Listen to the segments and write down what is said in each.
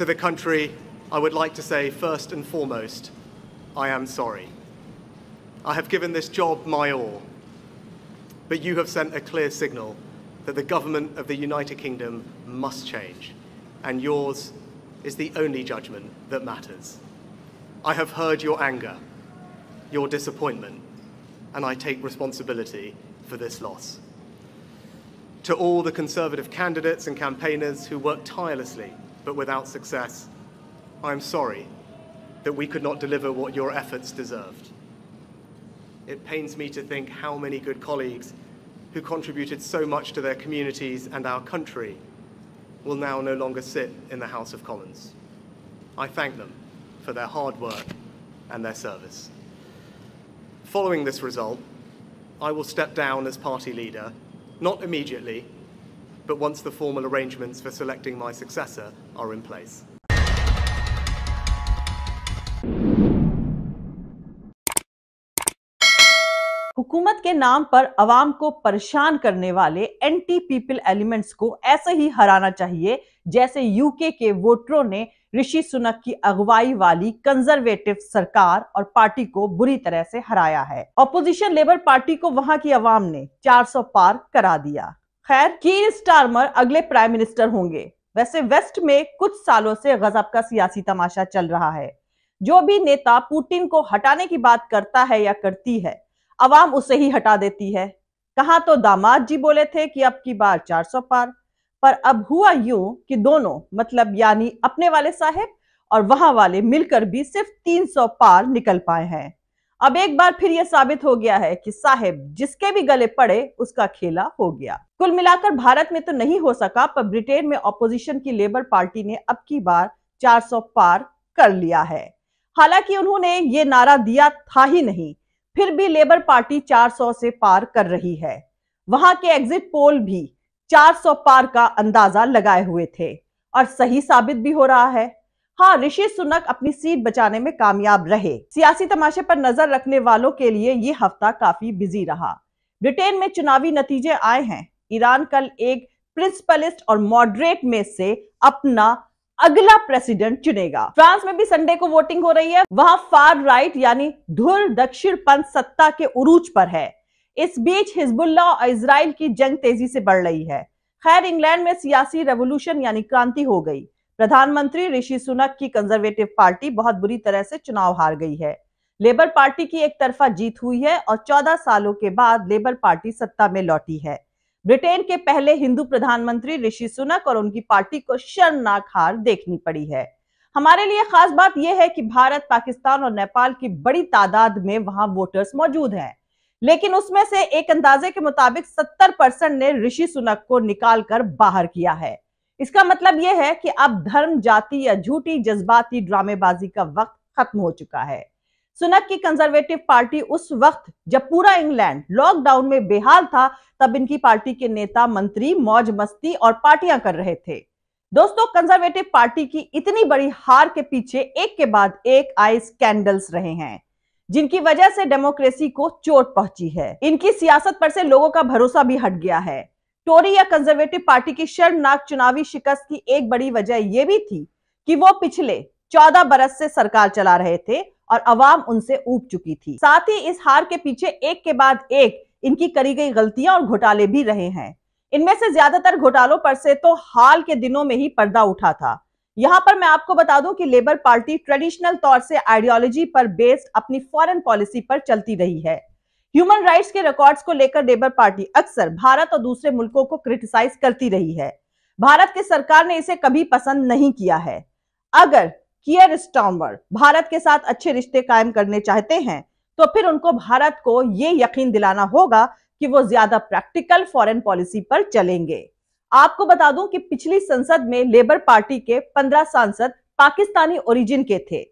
To the country, I would like to say first and foremost, I am sorry. I have given this job my all, but you have sent a clear signal that the government of the United Kingdom must change, and yours is the only judgment that matters. I have heard your anger, your disappointment, and I take responsibility for this loss. To all the Conservative candidates and campaigners who worked tirelessly but without success. I'm sorry that we could not deliver what your efforts deserved. It pains me to think how many good colleagues who contributed so much to their communities and our country will now no longer sit in the House of Commons. I thank them for their hard work and their service. Following this result, I will step down as party leader, not immediately, but once the formal arrangements for selecting my successor are in place. हुकूमत के नाम पर अवाम को परेशान करने वाले anti people elements को ऐसे ही हराना चाहिए जैसे यूके के वोटरों ने ऋषि सुनक की अगुवाई वाली कंजर्वेटिव सरकार और पार्टी को बुरी तरह से हराया है ऑपोजिशन लेबर पार्टी को वहां की अवाम ने 400 पार करा दिया खैर कीर स्टारमर अगले प्राइम मिनिस्टर होंगे वैसे वेस्ट में कुछ सालों से गजब का सियासी तमाशा चल रहा है जो भी नेता पुतिन को हटाने की बात करता है या करती है अवाम उसे ही हटा देती है कहा तो दामाद जी बोले थे कि अब की बार 400 पार पर अब हुआ यूं कि दोनों मतलब यानी अपने वाले साहेब और वहां वाले मिलकर भी सिर्फ 300 पार निकल पाए हैं अब एक बार फिर यह साबित हो गया है कि साहेब जिसके भी गले पड़े उसका खेला हो गया कुल मिलाकर भारत में तो नहीं हो सका पर ब्रिटेन में ऑपोजिशन की लेबर पार्टी ने अब की बार 400 पार कर लिया है हालांकि उन्होंने ये नारा दिया था ही नहीं फिर भी लेबर पार्टी 400 से पार कर रही है वहां के एग्जिट पोल भी 400 पार का अंदाजा लगाए हुए थे और सही साबित भी हो रहा है हाँ ऋषि सुनक अपनी सीट बचाने में कामयाब रहे सियासी तमाशे पर नजर रखने वालों के लिए ये हफ्ता काफी बिजी रहा ब्रिटेन में चुनावी नतीजे आए हैं ईरान कल एक प्रिंसिपलिस्ट और मॉडरेट में से अपना अगला प्रेसिडेंट चुनेगा फ्रांस में भी संडे को वोटिंग हो रही है वहां फार राइट यानी धुर दक्षिण पंथ सत्ता के उरूज पर है इस बीच हिजबुल्ला और इसराइल की जंग तेजी से बढ़ रही है खैर इंग्लैंड में सियासी रेवोल्यूशन यानी क्रांति हो गई प्रधानमंत्री ऋषि सुनक की कंजर्वेटिव पार्टी बहुत बुरी तरह से चुनाव हार गई है लेबर पार्टी की एक तरफा जीत हुई है और 14 सालों के बाद लेबर पार्टी सत्ता में लौटी है ब्रिटेन के पहले हिंदू प्रधानमंत्री ऋषि सुनक और उनकी पार्टी को शर्मनाक हार देखनी पड़ी है हमारे लिए खास बात यह है कि भारत पाकिस्तान और नेपाल की बड़ी तादाद में वहां वोटर्स मौजूद हैं लेकिन उसमें से एक अंदाजे के मुताबिक 70 परसेंट ने ऋषि सुनक को निकालकर बाहर किया है इसका मतलब यह है कि अब धर्म जाति या झूठी जज्बाती ड्रामेबाजी का वक्त खत्म हो चुका है सुनक की कंजर्वेटिव पार्टी उस वक्त जब पूरा इंग्लैंड लॉकडाउन में बेहाल था तब इनकी पार्टी के नेता मंत्री मौज मस्ती और पार्टियां कर रहे थे दोस्तों कंजर्वेटिव पार्टी की इतनी बड़ी हार के पीछे एक के बाद एक आए स्कैंडल्स रहे हैं जिनकी वजह से डेमोक्रेसी को चोट पहुंची है इनकी सियासत पर से लोगों का भरोसा भी हट गया है टोरी या कंजर्वेटिव पार्टी की शर्मनाक चुनावी शिकस्त की एक बड़ी वजह यह भी थी कि वो पिछले चौदह बरस से सरकार चला रहे थे और अवाम उनसे ऊब चुकी थी साथ ही इस हार के पीछे एक के बाद एक इनकी करी गई गलतियां और घोटाले भी रहे हैं इनमें से ज्यादातर घोटालों पर से तो हाल के दिनों में ही पर्दा उठा था यहां पर मैं आपको बता दूं कि लेबर पार्टी ट्रेडिशनल तौर से आइडियोलॉजी पर बेस्ड अपनी फॉरेन पॉलिसी पर चलती रही है ह्यूमन राइट्स के रिकॉर्ड्स को लेकर लेबर पार्टी अक्सर भारत और दूसरे मुल्कों को क्रिटिसाइज करती रही है भारत की सरकार ने इसे कभी पसंद नहीं किया है अगर कियर स्टॉमर भारत के साथ अच्छे रिश्ते कायम करने चाहते हैं तो फिर उनको भारत को ये यकीन दिलाना होगा कि वो ज्यादा प्रैक्टिकल फॉरेन पॉलिसी पर चलेंगे आपको बता दूं कि पिछली संसद में लेबर पार्टी के 15 सांसद पाकिस्तानी ओरिजिन के थे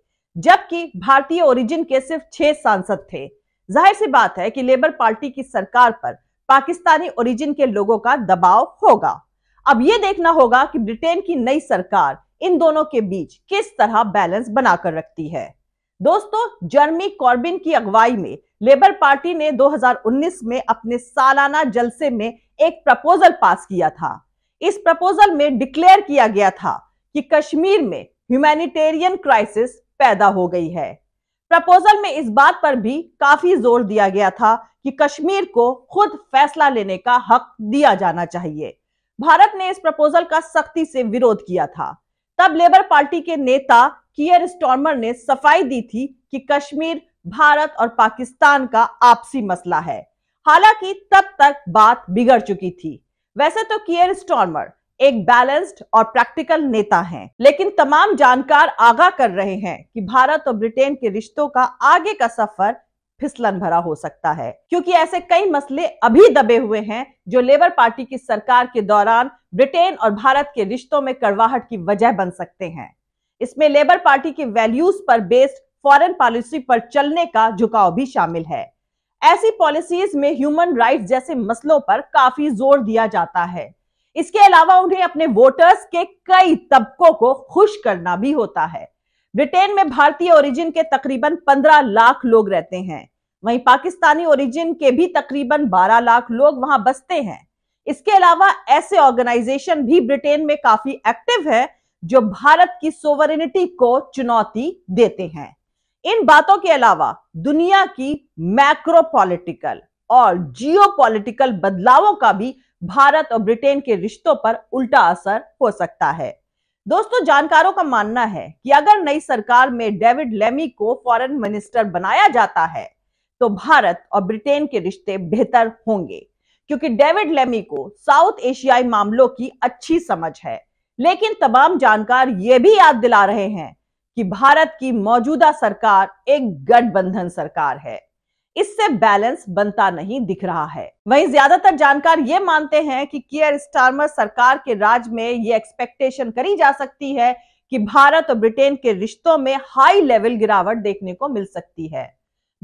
जबकि भारतीय ओरिजिन के सिर्फ छह सांसद थे जाहिर सी बात है कि लेबर पार्टी की सरकार पर पाकिस्तानी ओरिजिन के लोगों का दबाव होगा अब यह देखना होगा कि ब्रिटेन की नई सरकार इन दोनों के बीच किस तरह बैलेंस बनाकर रखती है दोस्तों जर्मी कॉर्बिन की अगुवाई में लेबर पार्टी ने 2019 में अपने सालाना जलसे में एक प्रपोजल पास किया था इस प्रपोजल में डिक्लेयर किया गया था कि कश्मीर में ह्यूमैनिटेरियन क्राइसिस पैदा हो गई है प्रपोजल में इस बात पर भी काफी जोर दिया गया था कि कश्मीर को खुद फैसला लेने का हक दिया जाना चाहिए भारत ने इस प्रपोजल का सख्ती से विरोध किया था तब लेबर पार्टी के नेता कियर स्टॉर्मर ने सफाई दी थी कि कश्मीर भारत और पाकिस्तान का आपसी मसला है हालांकि तब तक बात बिगड़ चुकी थी वैसे तो कियर स्टॉर्मर एक बैलेंस्ड और प्रैक्टिकल नेता हैं लेकिन तमाम जानकार आगाह कर रहे हैं कि भारत और ब्रिटेन के रिश्तों का आगे का सफर फिसलन भरा हो सकता है क्योंकि ऐसे कई मसले अभी दबे हुए हैं जो लेबर पार्टी की सरकार के दौरान ब्रिटेन और भारत के रिश्तों में कड़वाहट की वजह बन सकते हैं इसमें लेबर पार्टी के वैल्यूज पर बेस्ड फॉरेन पॉलिसी पर चलने का झुकाव भी शामिल है ऐसी पॉलिसीज में ह्यूमन राइट्स जैसे मसलों पर काफी जोर दिया जाता है इसके अलावा उन्हें अपने वोटर्स के कई तबकों को खुश करना भी होता है ब्रिटेन में भारतीय ओरिजिन के तकरीबन 15 लाख लोग रहते हैं वहीं पाकिस्तानी ओरिजिन के भी तकरीबन 12 लाख लोग वहां बसते हैं इसके अलावा ऐसे ऑर्गेनाइजेशन भी ब्रिटेन में काफी एक्टिव है जो भारत की सोवरेनिटी को चुनौती देते हैं इन बातों के अलावा दुनिया की मैक्रो और जियो बदलावों का भी भारत और ब्रिटेन के रिश्तों पर उल्टा असर हो सकता है दोस्तों जानकारों का मानना है कि अगर नई सरकार में डेविड लेमी को फॉरेन मिनिस्टर बनाया जाता है तो भारत और ब्रिटेन के रिश्ते बेहतर होंगे क्योंकि डेविड लेमी को साउथ एशियाई मामलों की अच्छी समझ है लेकिन तमाम जानकार ये भी याद दिला रहे हैं कि भारत की मौजूदा सरकार एक गठबंधन सरकार है इससे बैलेंस बनता नहीं दिख रहा है वहीं ज्यादातर जानकार ये मानते हैं कि कियर स्टार्मर सरकार के राज में ये एक्सपेक्टेशन करी जा सकती है कि भारत और ब्रिटेन के रिश्तों में हाई लेवल गिरावट देखने को मिल सकती है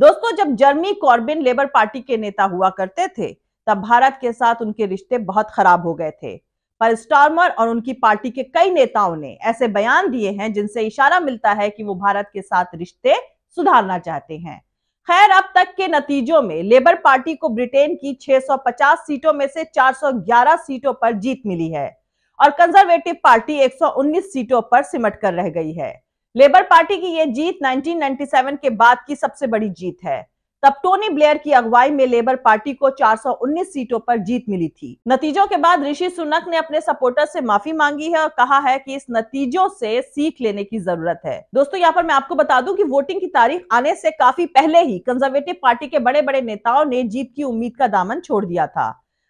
दोस्तों जब जर्मी कॉर्बिन लेबर पार्टी के नेता हुआ करते थे तब भारत के साथ उनके रिश्ते बहुत खराब हो गए थे पर स्टार्मर और उनकी पार्टी के कई नेताओं ने ऐसे बयान दिए हैं जिनसे इशारा मिलता है कि वो भारत के साथ रिश्ते सुधारना चाहते हैं खैर अब तक के नतीजों में लेबर पार्टी को ब्रिटेन की 650 सीटों में से 411 सीटों पर जीत मिली है और कंजर्वेटिव पार्टी 119 सीटों पर सिमट कर रह गई है लेबर पार्टी की यह जीत 1997 के बाद की सबसे बड़ी जीत है तब टोनी ब्लेयर की अगुवाई में लेबर पार्टी को 419 सीटों पर जीत मिली थी नतीजों के बाद ऋषि सुनक ने अपने सपोर्टर से माफी मांगी है और कहा है कि इस नतीजों से सीख लेने की जरूरत है दोस्तों यहाँ पर मैं आपको बता दूं कि वोटिंग की तारीख आने से काफी पहले ही कंजर्वेटिव पार्टी के बड़े बड़े नेताओं ने जीत की उम्मीद का दामन छोड़ दिया था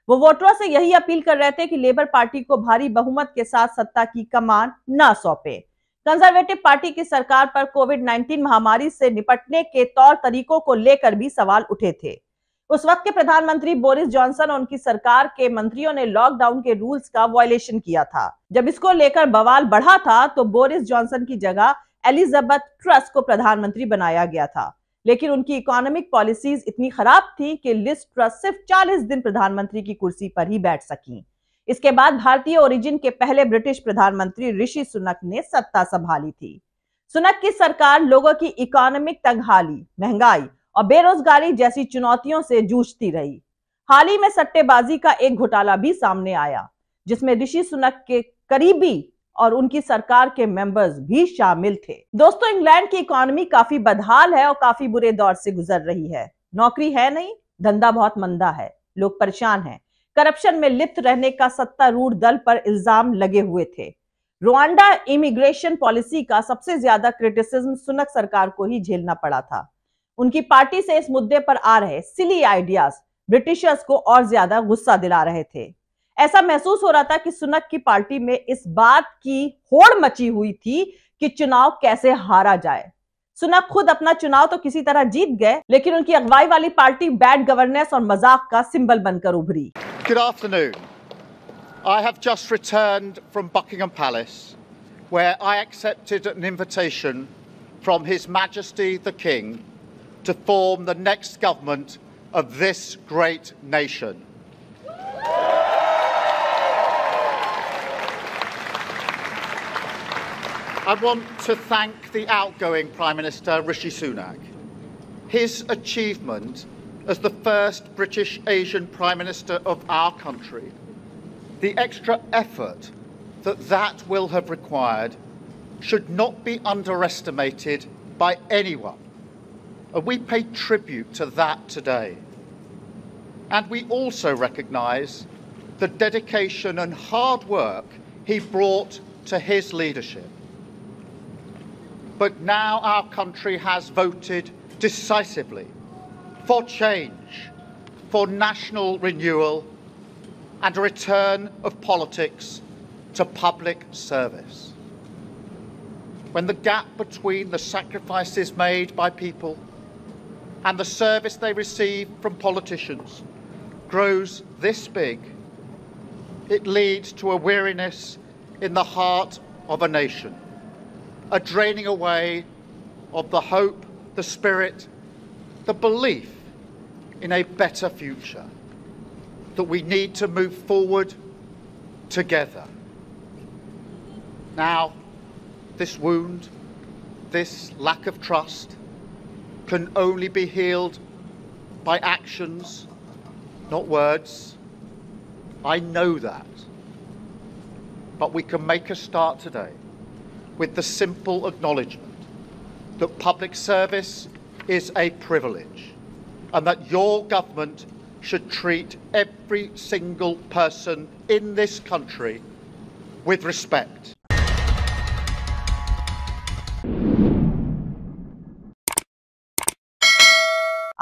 वो वोटरों से यही अपील कर रहे थे कि लेबर पार्टी को भारी बहुमत के साथ सत्ता की कमान न सौंपे कंजर्वेटिव पार्टी की सरकार पर कोविड 19 महामारी से निपटने के तौर तरीकों को लेकर भी सवाल उठे थे उस वक्त के प्रधानमंत्री बोरिस जॉनसन और उनकी सरकार के मंत्रियों ने लॉकडाउन के रूल्स का वॉयलेशन किया था जब इसको लेकर बवाल बढ़ा था तो बोरिस जॉनसन की जगह एलिजाबेथ ट्रस्ट को प्रधानमंत्री बनाया गया था लेकिन उनकी इकोनॉमिक पॉलिसीज इतनी खराब थी कि लिस्ट ट्रस्ट सिर्फ 40 दिन प्रधानमंत्री की कुर्सी पर ही बैठ सकी इसके बाद भारतीय ओरिजिन के पहले ब्रिटिश प्रधानमंत्री ऋषि सुनक ने सत्ता संभाली थी सुनक की सरकार लोगों की इकोनॉमिक तंगहाली महंगाई और बेरोजगारी जैसी चुनौतियों से जूझती रही हाल ही में सट्टेबाजी का एक घोटाला भी सामने आया जिसमें ऋषि सुनक के करीबी और उनकी सरकार के मेंबर्स भी शामिल थे दोस्तों इंग्लैंड की इकोनॉमी काफी बदहाल है और काफी बुरे दौर से गुजर रही है नौकरी है नहीं धंधा बहुत मंदा है लोग परेशान हैं करप्शन में लिप्त रहने का सत्तारूढ़ दल पर इल्जाम लगे हुए थे रोआंडा इमिग्रेशन पॉलिसी का सबसे ज्यादा क्रिटिसिज्म सुनक सरकार को ही झेलना पड़ा था उनकी पार्टी से इस मुद्दे पर आ रहे सिली आइडियाज ब्रिटिशर्स को और ज्यादा गुस्सा दिला रहे थे ऐसा महसूस हो रहा था कि सुनक की पार्टी में इस बात की होड़ मची हुई थी कि चुनाव कैसे हारा जाए सुनक खुद अपना चुनाव तो किसी तरह जीत गए लेकिन उनकी अगुवाई वाली पार्टी बैड गवर्नेंस और मजाक का सिंबल बनकर उभरी Good afternoon. I have just returned from Buckingham Palace, where I accepted an invitation from His Majesty the King to form the next government of this great nation. I want to thank the outgoing Prime Minister, Rishi Sunak. His achievement as the first British Asian Prime Minister of our country, the extra effort that that will have required should not be underestimated by anyone. And we pay tribute to that today. And we also recognise the dedication and hard work he brought to his leadership. But now our country has voted decisively for change, for national renewal, and a return of politics to public service. When the gap between the sacrifices made by people and the service they receive from politicians grows this big, it leads to a weariness in the heart of a nation, a draining away of the hope, the spirit, the belief in a better future, that we need to move forward together. Now, this wound, this lack of trust, can only be healed by actions, not words. I know that. But we can make a start today with the simple acknowledgement that public service is a privilege and that your government should treat every single person in this country with respect.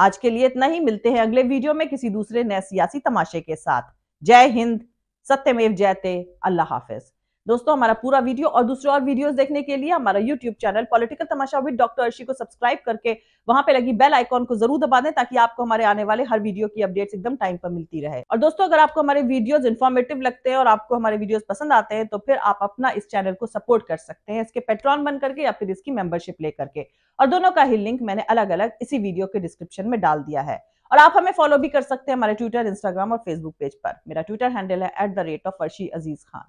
आज के लिए इतना ही मिलते हैं अगले video में किसी दूसरे नए सियासी तमाशे के साथ जय हिंद सत्यमेव जयते अल्लाह हाफिज दोस्तों हमारा पूरा वीडियो और दूसरे और वीडियोस देखने के लिए हमारा YouTube channel political Tamasha with doctor Arshi को सब्सक्राइब करके वहां पे लगी बेल आइकॉन को जरूर दबा दें ताकि आपको हमारे आने वाले हर वीडियो की अपडेट्स एकदम टाइम पर मिलती रहे और दोस्तों अगर आपको हमारे वीडियोज इन्फॉर्मेटिव लगते हैं और आपको हमारे वीडियोज पसंद आते हैं तो फिर आप अपना इस चैनल को सपोर्ट कर सकते हैं इसके पेट्रॉन बन करके या फिर इसकी मेंबरशिप ले करके और दोनों का ही लिंक मैंने अलग अलग इसी वीडियो के डिस्क्रिप्शन में डाल दिया है और आप हमें फॉलो भी कर सकते हैं हमारे ट्विटर इंस्टाग्राम और फेसबुक पेज पर मेरा ट्विटर हैंडल है at the rate of Arshi Aziz Khan